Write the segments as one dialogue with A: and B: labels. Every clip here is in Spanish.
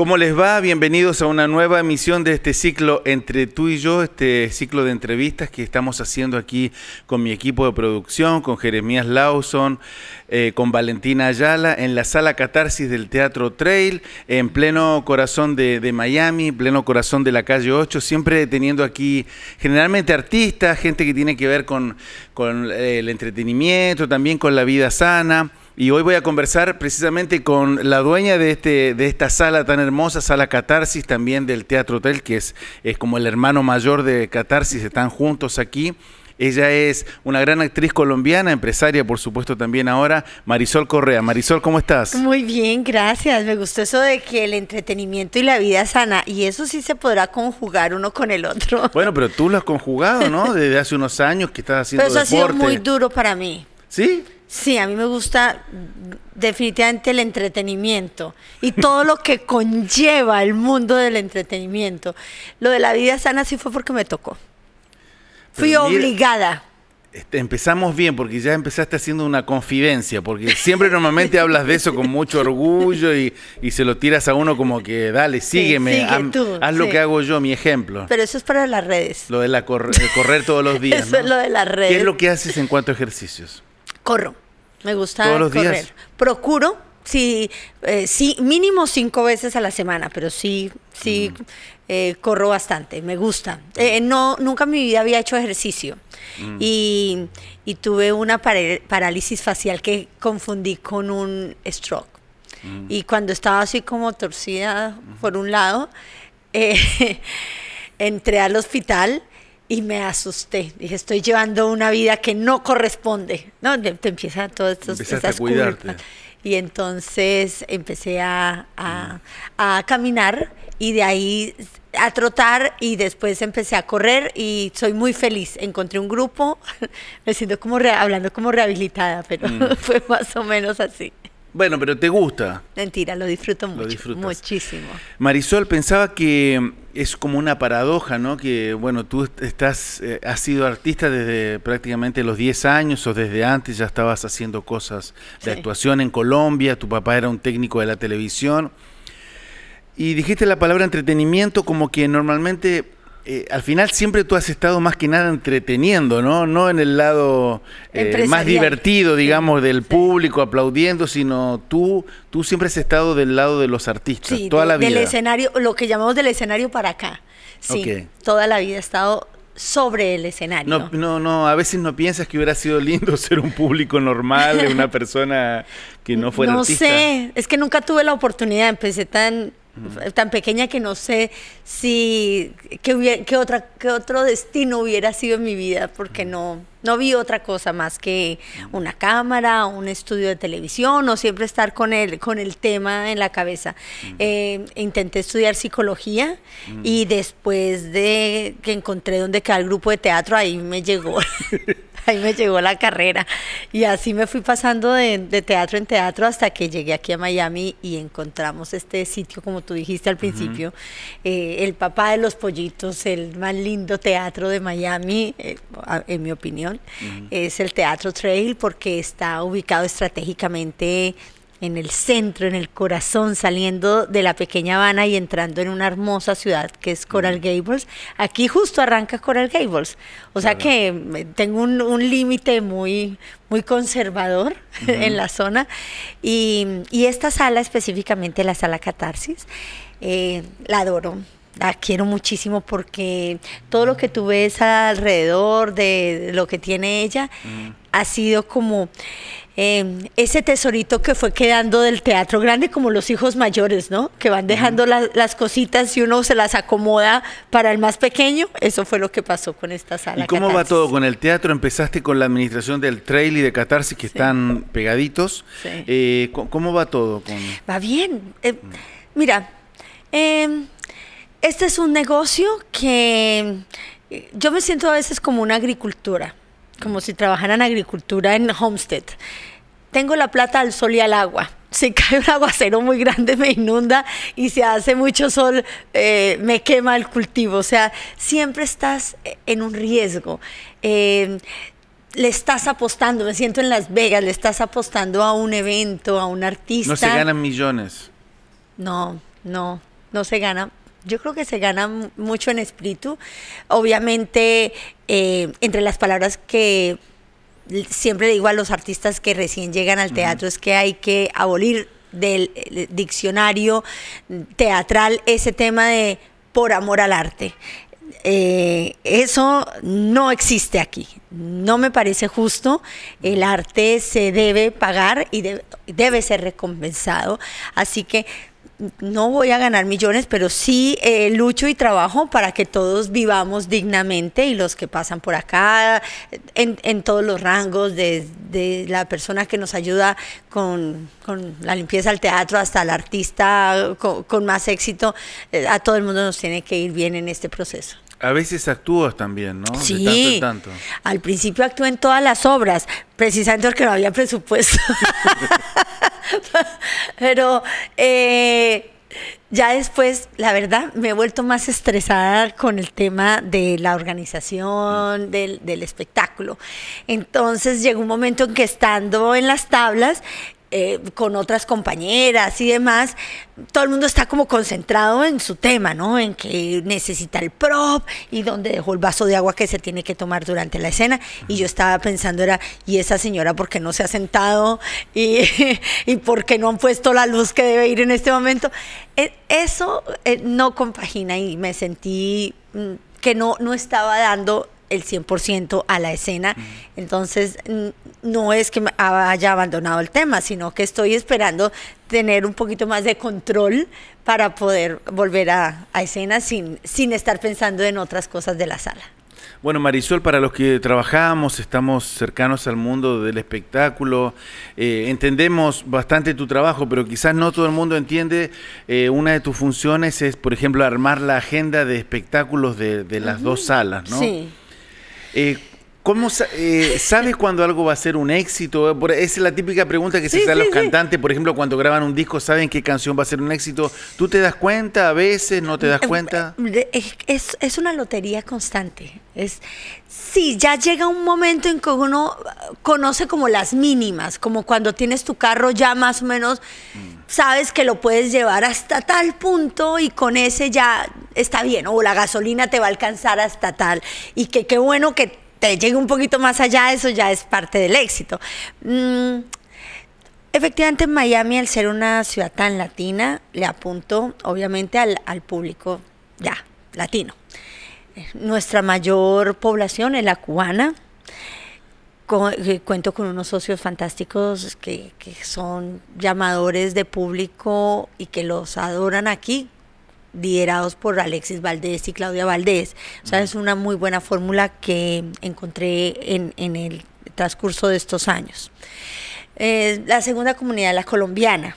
A: ¿Cómo les va? Bienvenidos a una nueva emisión de este ciclo entre tú y yo, este ciclo de entrevistas que estamos haciendo aquí con mi equipo de producción, con Jeremías Lawson, eh, con Valentina Ayala, en la sala Catarsis del Teatro Trail, en pleno corazón de, Miami, pleno corazón de la calle 8, siempre teniendo aquí generalmente artistas, gente que tiene que ver con eh, el entretenimiento, también con la vida sana. Y hoy voy a conversar precisamente con la dueña de, este, de esta sala tan hermosa, Sala Catarsis, también del Teatro Hotel, que es, como el hermano mayor de Catarsis, están juntos aquí. Ella es una gran actriz colombiana, empresaria, por supuesto, también ahora, Marisol Correa. Marisol, ¿cómo estás?
B: Muy bien, gracias. Me gustó eso de que el entretenimiento y la vida sana, y eso sí se podrá conjugar uno con el otro.
A: Bueno, pero tú lo has conjugado, ¿no? Desde hace unos años que estás haciendo pero eso ha sido muy duro para mí. ¿Sí?
B: Sí, a mí me gusta definitivamente el entretenimiento y todo lo que conlleva el mundo del entretenimiento. Lo de la vida sana sí fue porque me tocó.
A: Fui obligada. Este, empezamos bien porque ya empezaste haciendo una confidencia, porque siempre normalmente hablas de eso con mucho orgullo y, se lo tiras a uno como que, dale, sígueme, haz, lo que hago yo, mi ejemplo. Pero
B: eso es para las redes.
A: Lo de la correr todos los días. eso es lo de las redes. ¿Qué es lo que haces en cuanto a ejercicios?
B: corro. Me gusta correr. Procuro, eh, sí, mínimo cinco veces a la semana, pero sí, sí, mm. eh, corro bastante, me gusta. Eh, no, nunca en mi vida había hecho ejercicio mm. y, tuve una parálisis facial que confundí con un stroke. Mm. Y cuando estaba así como torcida por un lado, entré al hospital y me asusté. Dije, estoy llevando una vida que no corresponde. No, te, empieza todas estas a culpas. Y entonces empecé mm. a, caminar y de ahí a trotar y después empecé a correr y soy muy feliz. Encontré un grupo, me siento como hablando como rehabilitada, pero mm. fue más o menos así.
A: Bueno, pero te gusta.
B: Mentira, lo disfruto mucho. Muchísimo.
A: Marisol, pensaba que es como una paradoja, ¿no? Que, bueno, tú estás, eh, has sido artista desde prácticamente los 10 años o desde antes ya estabas haciendo cosas de actuación en Colombia, tu papá era un técnico de la televisión. Y dijiste la palabra entretenimiento como que normalmente eh, al final siempre tú has estado más que nada entreteniendo, ¿no? No en el lado eh, más divertido, digamos, del público aplaudiendo, sino tú, tú siempre has estado del lado de los artistas, toda la vida. Del
B: escenario, lo que llamamos del escenario para acá. Sí, toda la vida he estado sobre el escenario.
A: No, no, a veces no piensas que hubiera sido lindo ser un público normal, una persona que no fuera artista. No
B: sé, es que nunca tuve la oportunidad, empecé tan tan pequeña que no sé si qué, otra, qué otro destino hubiera sido en mi vida, porque no, no vi otra cosa más que una cámara, un estudio de televisión, o siempre estar con el, con el tema en la cabeza. Eh, intenté estudiar psicología y después de que encontré donde queda el grupo de teatro, ahí me llegó. ahí me llegó la carrera. Y así me fui pasando de, teatro en teatro hasta que llegué aquí a Miami y encontramos este sitio, como tú dijiste al principio, eh, el papá de los pollitos, el más lindo teatro de Miami, eh, en mi opinión, es el Teatro Trail porque está ubicado estratégicamente en el centro, en el corazón, saliendo de la pequeña Habana y entrando en una hermosa ciudad que es Coral mm. Gables. Aquí justo arranca Coral Gables. O sea que eh, tengo un, límite muy, muy conservador en la zona. Y, esta sala, específicamente la sala Catarsis, eh, la adoro la quiero muchísimo porque todo lo que tú ves alrededor de lo que tiene ella mm. ha sido como em, ese tesorito que fue quedando del teatro grande, como los hijos mayores, ¿no? Que van dejando las cositas y uno se las acomoda para el más pequeño. Eso fue lo que pasó con esta sala. ¿Y cómo
A: va todo con el teatro? Empezaste con la administración del trail y de Catarsis que están pegaditos. Eh, ¿Cómo va todo?
B: Va bien. Eh, mm. Mira. Em, este es un negocio que yo me siento a veces como una agricultura, como si trabajara en agricultura en Homestead. Tengo la plata al sol y al agua. Si cae un aguacero muy grande me inunda y si hace mucho sol eh, me quema el cultivo. O sea, siempre estás eh, en un riesgo. Eh, le estás apostando, me siento en Las Vegas, le estás apostando a un evento, a un artista. No se ganan
A: millones.
B: No, no, no se gana yo creo que se gana mucho en espíritu. Obviamente, eh, entre las palabras que siempre digo a los artistas que recién llegan al teatro es que hay que abolir del eh, diccionario teatral ese tema de por amor al arte. Eh, eso no existe aquí. No me parece justo. El arte se debe pagar y debe ser recompensado. Así que no voy a ganar millones, pero sí eh, lucho y trabajo para que todos vivamos dignamente y los que pasan por acá, en, todos los rangos, desde de la persona que nos ayuda con, la limpieza al teatro hasta el artista con, más éxito, eh, a todo el mundo nos tiene que ir bien en este proceso.
A: A veces actúas también, ¿no? Sí. tanto Al
B: principio actué en todas las obras, precisamente porque no había presupuesto. Pero eh, ya después, la verdad, me he vuelto más estresada con el tema de la organización mm. del, del espectáculo. Entonces llegó un momento en que estando en las tablas, eh, con otras compañeras y demás, todo el mundo está como concentrado en su tema, ¿no? En que necesita el prop y donde dejó el vaso de agua que se tiene que tomar durante la escena. Y yo estaba pensando, era, ¿y esa señora por qué no se ha sentado? ¿Y, y por qué no han puesto la luz que debe ir en este momento? E, eso eh, no compagina y me sentí mm, que no, no estaba dando el 100% a la escena. Entonces, no es que haya abandonado el tema, sino que estoy esperando tener un poquito más de control para poder volver a, a escena sin, sin estar pensando en otras cosas de la sala.
A: Bueno, Marisol, para los que trabajamos, estamos cercanos al mundo del espectáculo, eh, entendemos bastante tu trabajo, pero quizás no todo el mundo entiende. Eh, una de tus funciones es, por ejemplo, armar la agenda de espectáculos de, las dos salas, ¿no? Sí. Eh, ¿Cómo eh, sabes cuando algo va a ser un éxito? Esa es la típica pregunta que se hacen los cantantes, por ejemplo, cuando graban un disco, ¿saben qué canción va a ser un éxito? ¿Tú te das cuenta a veces? ¿No te das cuenta?
B: Eh, eh, es, una lotería constante. Es, sí, ya llega un momento en que uno conoce como las mínimas, como cuando tienes tu carro ya más o menos, mm. sabes que lo puedes llevar hasta tal punto y con ese ya está bien, o la gasolina te va a alcanzar hasta tal. Y que qué bueno que te llegue un poquito más allá, eso ya es parte del éxito. Mm, efectivamente, Miami, al ser una ciudad tan latina, le apunto obviamente al, público ya latino. Eh, nuestra mayor población es la cubana. Eh, cuento con unos socios fantásticos que, que son llamadores de público y que los adoran aquí, liderados por Alexis Valdés y Claudia Valdés. O sea, es una muy buena fórmula que encontré en, el transcurso de estos años. Eh, la segunda comunidad, la colombiana.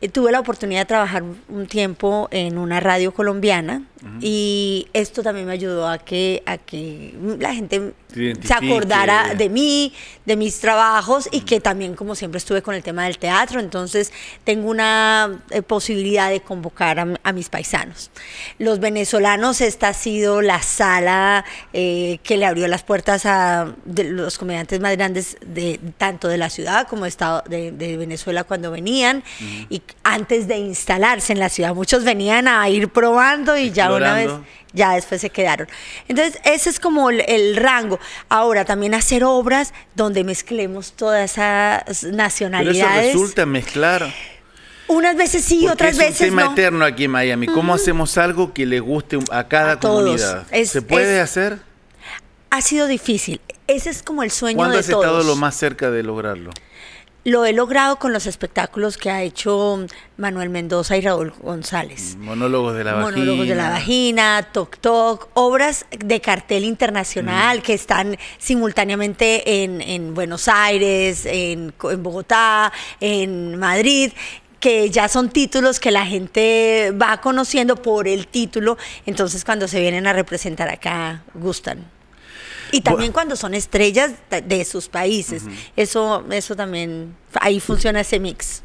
B: Eh, tuve la oportunidad de trabajar un tiempo en una radio colombiana y esto también me ayudó a que, a que la gente se acordara de mí, de mis trabajos y que también como siempre estuve con el tema del teatro, entonces tengo una eh, posibilidad de convocar a, mis paisanos. Los venezolanos, esta ha sido la sala eh, que le abrió las puertas a los comediantes más grandes de tanto de la ciudad como de, estado, de, Venezuela cuando venían antes de instalarse en la ciudad. Muchos venían a ir probando y ya una vez, ya después se quedaron. Entonces, ese es como el, rango. Ahora, también hacer obras donde mezclemos todas esas nacionalidades. Pero eso resulta
A: mezclar.
B: Unas veces sí, otras veces no. Es un tema
A: eterno aquí en Miami. ¿Cómo hacemos algo que le guste a cada comunidad? ¿Se puede hacer?
B: Ha sido difícil. Ese es como el sueño de todos. ¿Cuándo has estado lo
A: más cerca de lograrlo?
B: Lo he logrado con los espectáculos que ha hecho Manuel Mendoza y Raúl González.
A: Monólogos de la vagina. Monólogos de la
B: vagina, Toc Toc, obras de cartel internacional mm. que están simultáneamente en, Buenos Aires, en Bogotá, en Madrid que ya son títulos que la gente va conociendo por el título, entonces cuando se vienen a representar acá gustan. Y también cuando son estrellas de sus países. Eso, eso también, ahí funciona ese mix.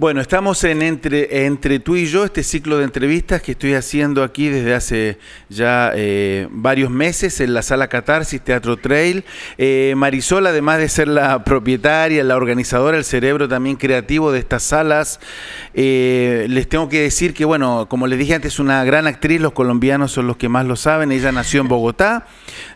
A: Bueno, estamos en entre, tú y yo, este ciclo de entrevistas que estoy haciendo aquí desde hace ya eh, varios meses en la sala Catarsis Teatro Trail. Eh, Marisol, además de ser la propietaria, la organizadora, el cerebro también creativo de estas salas, eh, les tengo que decir que, bueno, como les dije antes, una gran actriz, los colombianos son los que más lo saben. Ella nació en Bogotá,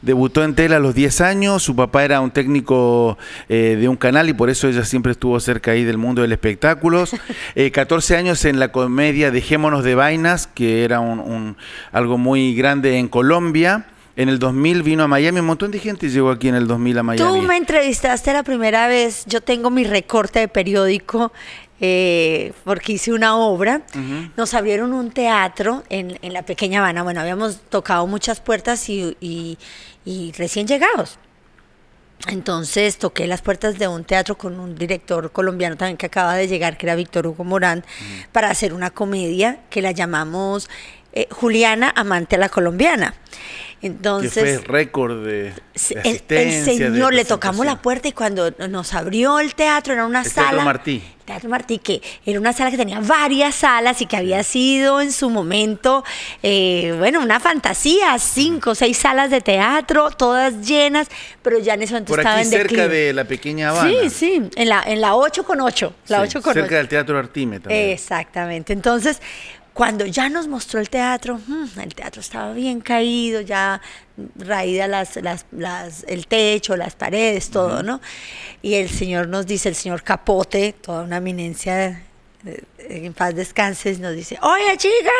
A: debutó en tela a los 10 años, su papá era un técnico de un canal y por eso ella siempre estuvo cerca ahí del mundo del espectáculo eh, 14 años en la comedia Dejémonos de Vainas, que era un, algo muy grande en Colombia. En el 2000 vino a Miami, un montón de gente llegó aquí en el 2000 a Miami. Tú me
B: entrevistaste la primera vez, yo tengo mi recorte de periódico eh, porque hice una obra. Nos abrieron un teatro en, la pequeña Habana. Bueno, habíamos tocado muchas puertas y recién llegados. Entonces toqué las puertas de un teatro con un director colombiano también que acaba de llegar, que era Víctor Hugo Morán, para hacer una comedia que la llamamos eh, Juliana Amante la Colombiana. Entonces. fue
A: récord de, el, señor, le
B: tocamos la puerta y cuando nos abrió el teatro, era una sala. Teatro Martí. Teatro Martí, que era una sala que tenía varias salas y que había sido en su momento, eh, bueno, una fantasía, cinco o seis salas de teatro, todas llenas, pero ya en ese momento Por estaba aquí cerca de
A: la pequeña Habana. Sí,
B: sí, en la, en la 8 con 8. La cerca
A: del Teatro Artime
B: Exactamente. Entonces, cuando ya nos mostró el teatro, mm, el teatro estaba bien caído, ya raída el techo, las paredes, todo, ¿no? Y el señor nos dice, el señor Capote, toda una eminencia en paz descanses, nos dice, oye chica,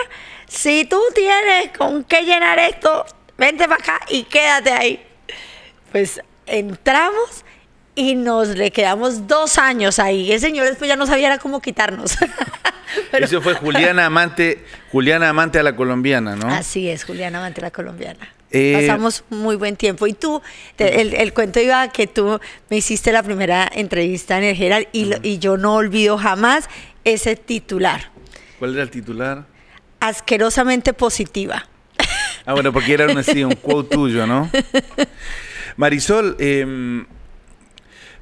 B: si tú tienes con qué llenar esto, vente para acá y quédate ahí. Pues entramos y nos le quedamos dos años ahí. El señor después ya no sabía cómo quitarnos.
A: Eso fue Juliana Amante, Juliana Amante a la colombiana, ¿no? Así
B: es, Juliana Amante a la colombiana. Eh, Pasamos muy buen tiempo. Y tú, el, cuento iba que tú me hiciste la primera entrevista en el Gerald y, yo no olvido jamás ese titular.
A: ¿Cuál era el titular?
B: Asquerosamente positiva.
A: Ah, bueno, porque era un, así, quote tuyo, ¿no? Marisol, eh,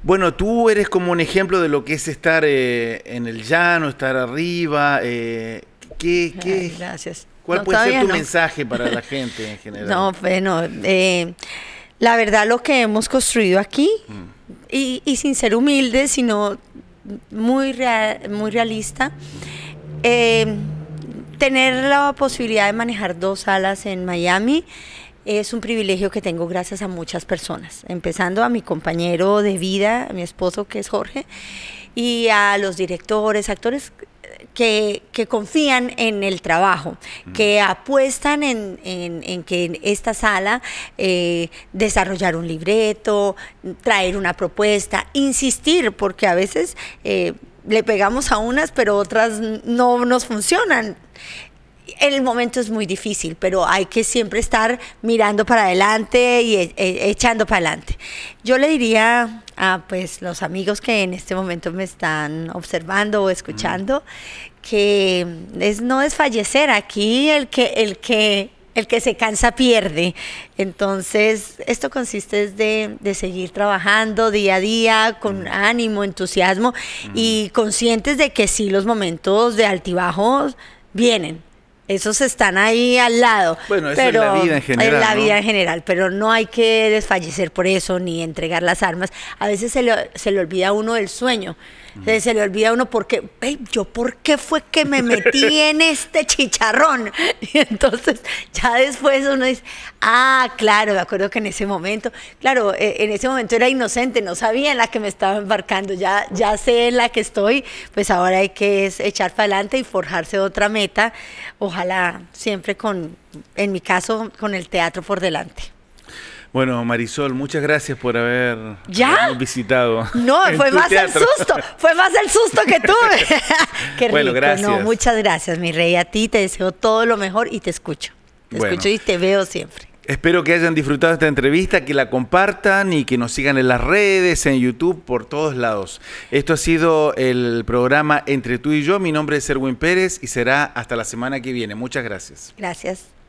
A: bueno, tú eres como un ejemplo de lo que es estar eh, en el llano, estar arriba. Eh,
B: ¿qué, gracias.
A: ¿Cuál puede ser tu mensaje para la gente en general? No, bueno,
B: pues, eh, la verdad lo que hemos construido aquí,
A: mm.
B: y, sin ser humilde, sino muy, muy realista, tener la posibilidad de manejar dos salas en Miami es un privilegio que tengo gracias a muchas personas, empezando a mi compañero de vida, a mi esposo que es Jorge, y a los directores, actores que, confían en el trabajo, mm. que apuestan en, que en esta sala eh, desarrollar un libreto, traer una propuesta, insistir, porque a veces eh, le pegamos a unas, pero otras no nos funcionan el momento es muy difícil, pero hay que siempre estar mirando para adelante y e, e, echando para adelante. Yo le diría a pues los amigos que en este momento me están observando o escuchando que no es fallecer aquí el que el que el que se cansa pierde. Entonces, esto consiste de, seguir trabajando día a día con mm. ánimo, entusiasmo y mm. conscientes de que sí los momentos de altibajos vienen esos están ahí al lado.
A: Bueno, pero, en la vida en general. vida en
B: general, pero no hay que desfallecer por eso ni entregar las armas. A veces se le, se le olvida uno el sueño. Se, se, le olvida a uno porque, yo por qué fue que me metí en este chicharrón. Y entonces ya después uno dice, ah, claro, me acuerdo que en ese momento, claro, e, en ese momento era inocente, no sabía en la que me estaba embarcando, ya, ya sé en la que estoy, pues ahora hay que es echar para adelante y forjarse otra meta, ojalá siempre con, en mi caso, con el teatro por delante.
A: Bueno, Marisol, muchas gracias por haber eh, visitado. No, fue más el susto,
B: fue más el susto que tuve. Bueno, gracias. No, muchas gracias, mi rey. A ti te deseo todo lo mejor y te escucho. Te escucho y te veo siempre.
A: Espero que hayan disfrutado esta entrevista, que la compartan y que nos sigan en las redes, en YouTube, por todos lados. Esto ha sido el programa Entre tú y yo. Mi nombre es Erwin Pérez y será hasta la semana que viene. Muchas gracias.
B: Gracias.